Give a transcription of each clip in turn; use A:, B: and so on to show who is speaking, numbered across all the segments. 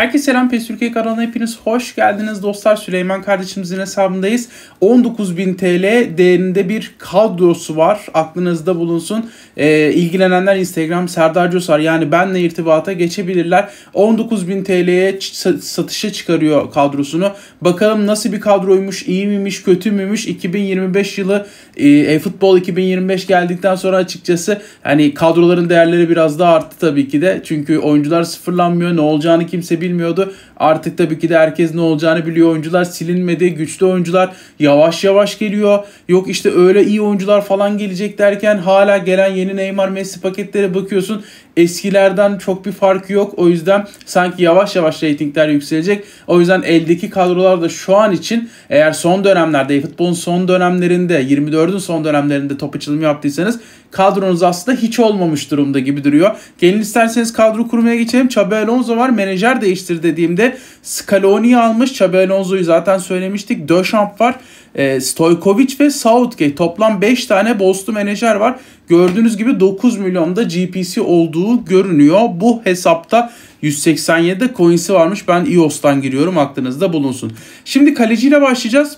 A: Herkese selam PES Türkiye kanalına hepiniz hoş geldiniz dostlar. Süleyman kardeşimizin hesabındayız. 19.000 TL değerinde bir kadrosu var. Aklınızda bulunsun. Ee, ilgilenenler Instagram Serdar Cosar yani benle irtibata geçebilirler. 19.000 TL'ye satışa çıkarıyor kadrosunu. Bakalım nasıl bir kadroymuş, iyi miymiş, kötü müymüş? 2025 yılı e, futbol 2025 geldikten sonra açıkçası hani kadroların değerleri biraz daha arttı tabii ki de. Çünkü oyuncular sıfırlanmıyor. Ne olacağını kimse bilmiyor bilmiyordu. Artık tabii ki de herkes ne olacağını biliyor. Oyuncular silinmedi. Güçlü oyuncular yavaş yavaş geliyor. Yok işte öyle iyi oyuncular falan gelecek derken hala gelen yeni Neymar Messi paketlere bakıyorsun. Eskilerden çok bir farkı yok. O yüzden sanki yavaş yavaş reytingler yükselecek. O yüzden eldeki kadrolar da şu an için eğer son dönemlerde, futbolun son dönemlerinde, 24'ün son dönemlerinde top açılımı yaptıysanız kadronuz aslında hiç olmamış durumda gibi duruyor. Gelin isterseniz kadro kurmaya geçelim. Xabi Alonso var. Menajer değiştir dediğimde Scaloni'yi almış. Xabi Alonso'yu zaten söylemiştik. Döşamp var. E, Stojkovic ve Southgate. Toplam 5 tane Boston menajer var. Gördüğünüz gibi 9 milyonda GPC olduğu görünüyor. Bu hesapta 187'de coins'i varmış. Ben iOS'tan giriyorum aklınızda bulunsun. Şimdi kaleciyle başlayacağız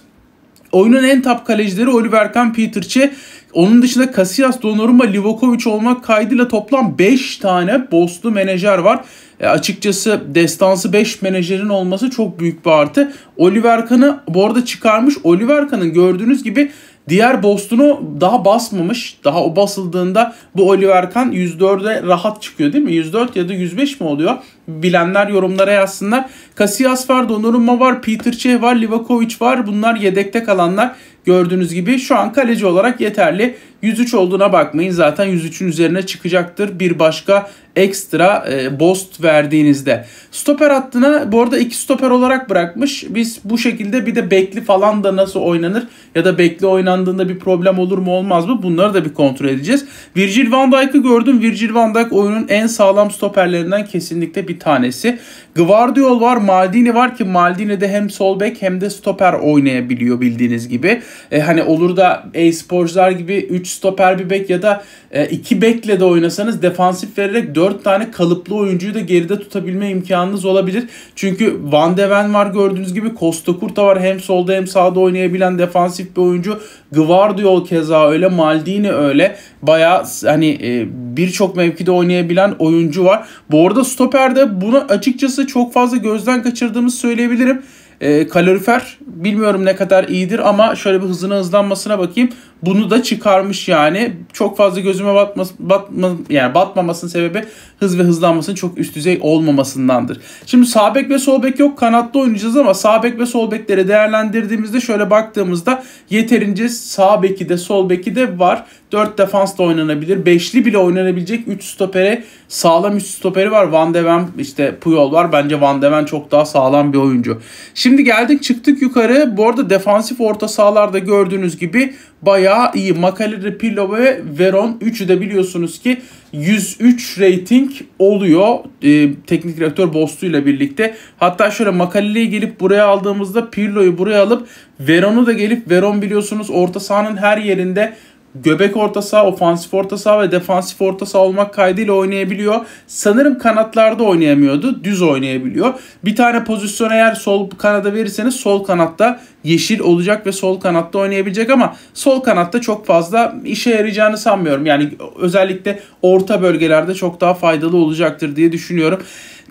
A: oyunun en top kalecileri Oliver Kahn, Peter Çe, onun dışında Casillas, Donnarumma, Livakovic olmak kaydıyla toplam 5 tane bosslu menajer var. E açıkçası destansı 5 menajerin olması çok büyük bir artı. Oliver Kahn'ı bu arada çıkarmış. Oliver Kahn'ın gördüğünüz gibi Diğer Boston'u daha basmamış. Daha o basıldığında bu Oliver Kahn 104'e rahat çıkıyor değil mi? 104 ya da 105 mi oluyor? Bilenler yorumlara yazsınlar. Casillas var, Donnarumma var, Peter Cech var, Livakovic var. Bunlar yedekte kalanlar. Gördüğünüz gibi şu an kaleci olarak yeterli. 103 olduğuna bakmayın zaten 103'ün üzerine çıkacaktır. Bir başka ekstra e, boost verdiğinizde. Stoper hattına bu arada iki stoper olarak bırakmış. Biz bu şekilde bir de bekli falan da nasıl oynanır ya da bekli oynandığında bir problem olur mu olmaz mı bunları da bir kontrol edeceğiz. Virgil van Dijk'ı gördüm. Virgil van Dijk oyunun en sağlam stoperlerinden kesinlikle bir tanesi. Guardiol var, Maldini var ki Maldini de hem sol bek hem de stoper oynayabiliyor bildiğiniz gibi. E, hani olur da e-sporcular gibi 3 stoper bir bek ya da 2 e, bekle de oynasanız defansif vererek 4 tane kalıplı oyuncuyu da geride tutabilme imkanınız olabilir. Çünkü Van de Ven var gördüğünüz gibi Costa Curta var hem solda hem sağda oynayabilen defansif bir oyuncu. Gvardiol keza öyle, Maldini öyle. Baya hani e, birçok mevkide oynayabilen oyuncu var. Bu arada stoperde bunu açıkçası çok fazla gözden kaçırdığımızı söyleyebilirim. E, kalorifer bilmiyorum ne kadar iyidir ama şöyle bir hızına hızlanmasına bakayım bunu da çıkarmış yani. Çok fazla gözüme batma, batma yani batmamasının sebebi hız ve hızlanmasının çok üst düzey olmamasındandır. Şimdi sağ bek ve sol bek yok kanatta oynayacağız ama sağ bek ve sol bekleri değerlendirdiğimizde şöyle baktığımızda yeterince sağ beki de sol beki de var. 4 defans da oynanabilir. beşli bile oynanabilecek 3 stopere sağlam 3 stoperi var. Van de Ven işte Puyol var. Bence Van de Ven çok daha sağlam bir oyuncu. Şimdi geldik çıktık yukarı. Bu arada defansif orta sahalarda gördüğünüz gibi bayağı iyi. Makalere, Pirlo ve Veron 3'ü de biliyorsunuz ki 103 rating link oluyor e, teknik direktör Bostu ile birlikte. Hatta şöyle Makale'yi gelip buraya aldığımızda Pirlo'yu buraya alıp Veron'u da gelip Veron biliyorsunuz orta sahanın her yerinde göbek orta saha, ofansif orta saha ve defansif orta saha olmak kaydıyla oynayabiliyor. Sanırım kanatlarda oynayamıyordu. Düz oynayabiliyor. Bir tane pozisyon eğer sol kanada verirseniz sol kanatta yeşil olacak ve sol kanatta oynayabilecek ama sol kanatta çok fazla işe yarayacağını sanmıyorum. Yani özellikle orta bölgelerde çok daha faydalı olacaktır diye düşünüyorum.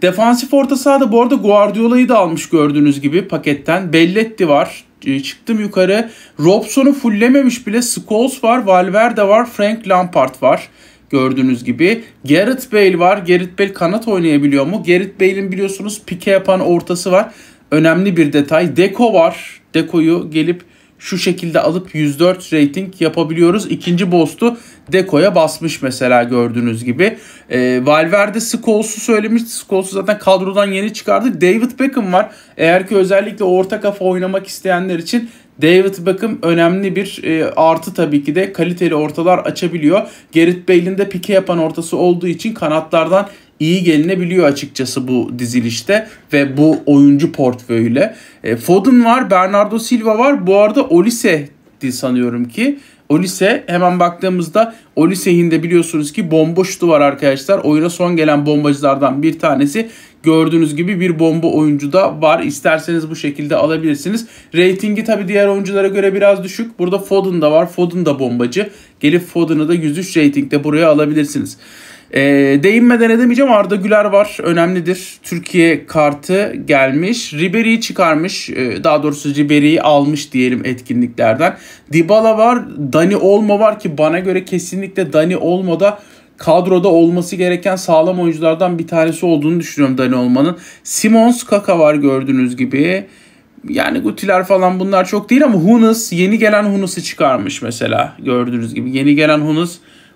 A: Defansif orta sahada bu arada Guardiola'yı da almış gördüğünüz gibi paketten. Belletti var. Ee, çıktım yukarı. Robson'u fulllememiş bile. Scholes var, Valverde var, Frank Lampard var gördüğünüz gibi. Gareth Bale var. Gareth Bale kanat oynayabiliyor mu? Gareth Bale'in biliyorsunuz pike yapan ortası var. Önemli bir detay. Deko var. Deko'yu gelip şu şekilde alıp 104 rating yapabiliyoruz. İkinci boss'tu Deko'ya basmış mesela gördüğünüz gibi. E, Valverde Scholes'u söylemişti. Scholes'u zaten kadrodan yeni çıkardı. David Beckham var. Eğer ki özellikle orta kafa oynamak isteyenler için David Beckham önemli bir e, artı tabii ki de kaliteli ortalar açabiliyor. Gerrit Bale'in de pike yapan ortası olduğu için kanatlardan iyi gelinebiliyor açıkçası bu dizilişte ve bu oyuncu portföyüyle. E, Foden var, Bernardo Silva var. Bu arada Olise'di sanıyorum ki. Olise hemen baktığımızda Olise'in de biliyorsunuz ki bomba var arkadaşlar. Oyuna son gelen bombacılardan bir tanesi. Gördüğünüz gibi bir bomba oyuncu da var. İsterseniz bu şekilde alabilirsiniz. Ratingi tabi diğer oyunculara göre biraz düşük. Burada Foden da var. Foden da bombacı. Gelip Foden'ı da 103 ratingde buraya alabilirsiniz. E, değinmeden edemeyeceğim Arda Güler var önemlidir. Türkiye kartı gelmiş. Ribery'i çıkarmış e, daha doğrusu Ribery'i almış diyelim etkinliklerden. Dybala var Dani Olmo var ki bana göre kesinlikle Dani Olmo da kadroda olması gereken sağlam oyunculardan bir tanesi olduğunu düşünüyorum Dani Olman'ın. Simons Kaka var gördüğünüz gibi. Yani Gutiler falan bunlar çok değil ama Hunus yeni gelen Hunusu çıkarmış mesela gördüğünüz gibi. Yeni gelen Hunus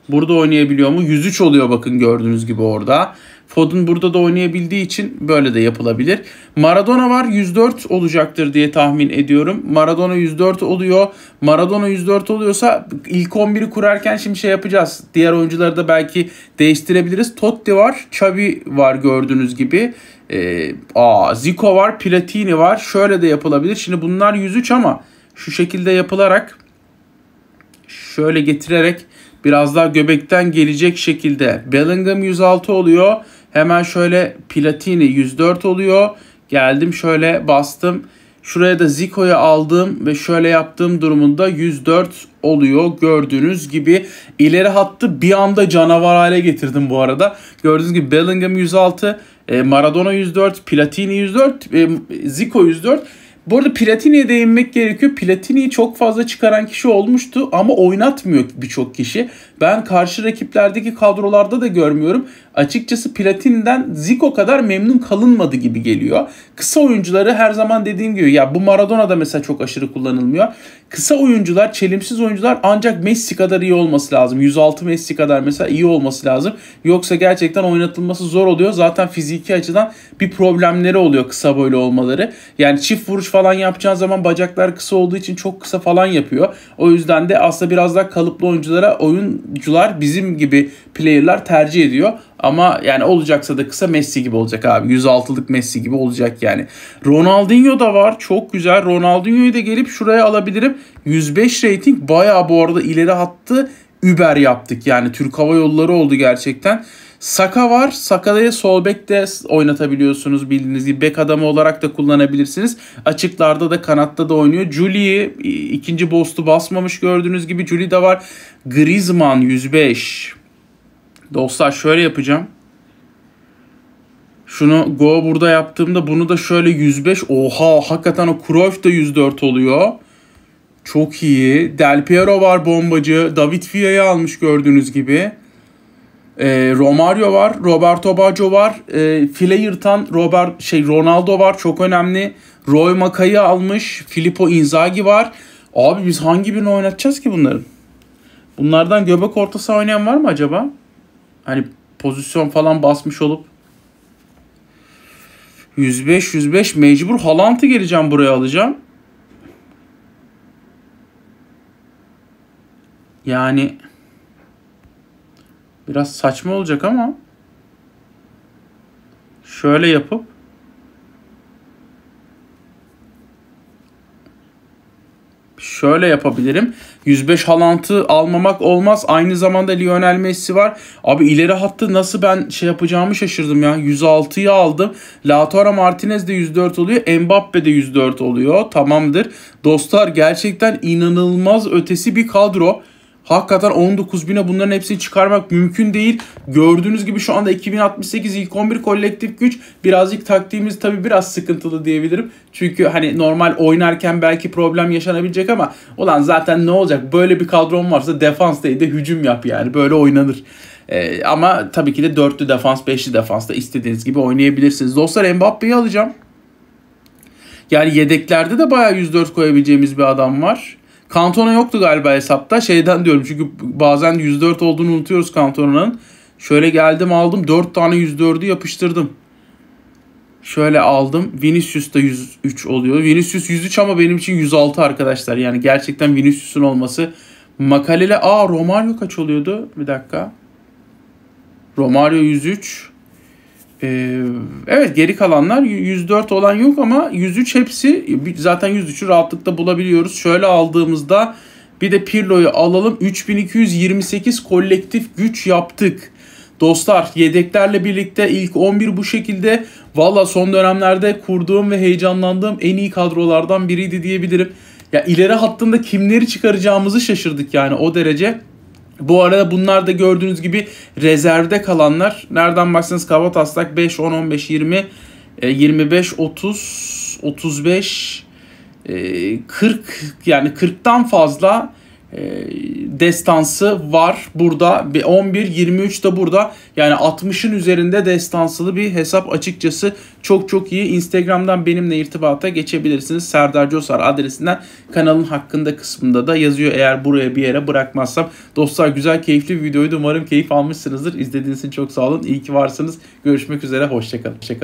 A: Burada oynayabiliyor mu? 103 oluyor bakın gördüğünüz gibi orada. Foden burada da oynayabildiği için böyle de yapılabilir. Maradona var 104 olacaktır diye tahmin ediyorum. Maradona 104 oluyor. Maradona 104 oluyorsa ilk 11'i kurarken şimdi şey yapacağız. Diğer oyuncuları da belki değiştirebiliriz. Totti var, Xavi var gördüğünüz gibi. Ee, aa, Zico var, Platini var. Şöyle de yapılabilir. Şimdi bunlar 103 ama şu şekilde yapılarak şöyle getirerek Biraz daha göbekten gelecek şekilde Bellingham 106 oluyor. Hemen şöyle Platini 104 oluyor. Geldim şöyle bastım. Şuraya da Zico'yu aldım ve şöyle yaptığım durumunda 104 oluyor. Gördüğünüz gibi ileri hattı bir anda canavar hale getirdim bu arada. Gördüğünüz gibi Bellingham 106, e, Maradona 104, Platini 104, e, Zico 104. Bu arada Platini'ye değinmek gerekiyor. Platini'yi çok fazla çıkaran kişi olmuştu ama oynatmıyor birçok kişi. Ben karşı rakiplerdeki kadrolarda da görmüyorum. Açıkçası Platin'den Zico kadar memnun kalınmadı gibi geliyor. Kısa oyuncuları her zaman dediğim gibi ya bu Maradona'da mesela çok aşırı kullanılmıyor. Kısa oyuncular, çelimsiz oyuncular ancak Messi kadar iyi olması lazım. 106 Messi kadar mesela iyi olması lazım. Yoksa gerçekten oynatılması zor oluyor. Zaten fiziki açıdan bir problemleri oluyor kısa böyle olmaları. Yani çift vuruş falan yapacağın zaman bacaklar kısa olduğu için çok kısa falan yapıyor. O yüzden de aslında biraz daha kalıplı oyunculara oyun oyuncular bizim gibi player'lar tercih ediyor. Ama yani olacaksa da kısa Messi gibi olacak abi. 106'lık Messi gibi olacak yani. Ronaldinho da var. Çok güzel. Ronaldinho'yu da gelip şuraya alabilirim. 105 rating bayağı bu arada ileri hattı Uber yaptık. Yani Türk Hava Yolları oldu gerçekten. Saka var. Saka'yı sol bekte oynatabiliyorsunuz bildiğiniz gibi. Bek adamı olarak da kullanabilirsiniz. Açıklarda da kanatta da oynuyor. Julie ikinci bostu basmamış gördüğünüz gibi. Julie de var. Griezmann 105. Dostlar şöyle yapacağım. Şunu Go burada yaptığımda bunu da şöyle 105. Oha hakikaten o Cruyff da 104 oluyor. Çok iyi. Del Piero var bombacı. David Villa'yı almış gördüğünüz gibi. E, Romario var, Roberto Baggio var, e, file yırtan Robert şey Ronaldo var çok önemli. Roy Makay'ı almış, Filippo Inzaghi var. Abi biz hangi birini oynatacağız ki bunların? Bunlardan göbek ortası oynayan var mı acaba? Hani pozisyon falan basmış olup 105 105 mecbur Haaland'ı geleceğim buraya alacağım. Yani Biraz saçma olacak ama şöyle yapıp şöyle yapabilirim. 105 halantı almamak olmaz. Aynı zamanda Lionel Messi var. Abi ileri hattı nasıl ben şey yapacağımı şaşırdım ya. 106'yı aldım. Latora Martinez de 104 oluyor. Mbappe de 104 oluyor. Tamamdır. Dostlar gerçekten inanılmaz ötesi bir kadro. Hakikaten 19 bine bunların hepsini çıkarmak mümkün değil. Gördüğünüz gibi şu anda 2068 ilk 11 kolektif güç. Birazcık taktiğimiz tabii biraz sıkıntılı diyebilirim. Çünkü hani normal oynarken belki problem yaşanabilecek ama ulan zaten ne olacak? Böyle bir kadron varsa defans değil de hücum yap yani. Böyle oynanır. Ee, ama tabii ki de dörtlü defans, beşli defansta istediğiniz gibi oynayabilirsiniz. Dostlar Mbappe'yi alacağım. Yani yedeklerde de bayağı 104 koyabileceğimiz bir adam var. Kantona yoktu galiba hesapta. Şeyden diyorum çünkü bazen 104 olduğunu unutuyoruz Kantona'nın. Şöyle geldim aldım 4 tane 104'ü yapıştırdım. Şöyle aldım. Vinicius da 103 oluyor. Vinicius 103 ama benim için 106 arkadaşlar. Yani gerçekten Vinicius'un olması. Makalele a Romario kaç oluyordu? Bir dakika. Romario 103. Ee, evet geri kalanlar 104 olan yok ama 103 hepsi zaten 103'ü rahatlıkla bulabiliyoruz. Şöyle aldığımızda bir de Pirlo'yu alalım. 3228 kolektif güç yaptık. Dostlar yedeklerle birlikte ilk 11 bu şekilde. Valla son dönemlerde kurduğum ve heyecanlandığım en iyi kadrolardan biriydi diyebilirim. Ya ileri hattında kimleri çıkaracağımızı şaşırdık yani o derece. Bu arada bunlar da gördüğünüz gibi rezervde kalanlar. Nereden baksanız kaba taslak 5, 10, 15, 20, 25, 30, 35, 40 yani 40'tan fazla e, destansı var burada. 11-23 de burada. Yani 60'ın üzerinde destansılı bir hesap açıkçası çok çok iyi. Instagram'dan benimle irtibata geçebilirsiniz. Serdar Cosar adresinden kanalın hakkında kısmında da yazıyor. Eğer buraya bir yere bırakmazsam. Dostlar güzel keyifli bir videoydu. Umarım keyif almışsınızdır. İzlediğiniz için çok sağ olun. İyi ki varsınız. Görüşmek üzere. Hoşçakalın. Hoşçakalın.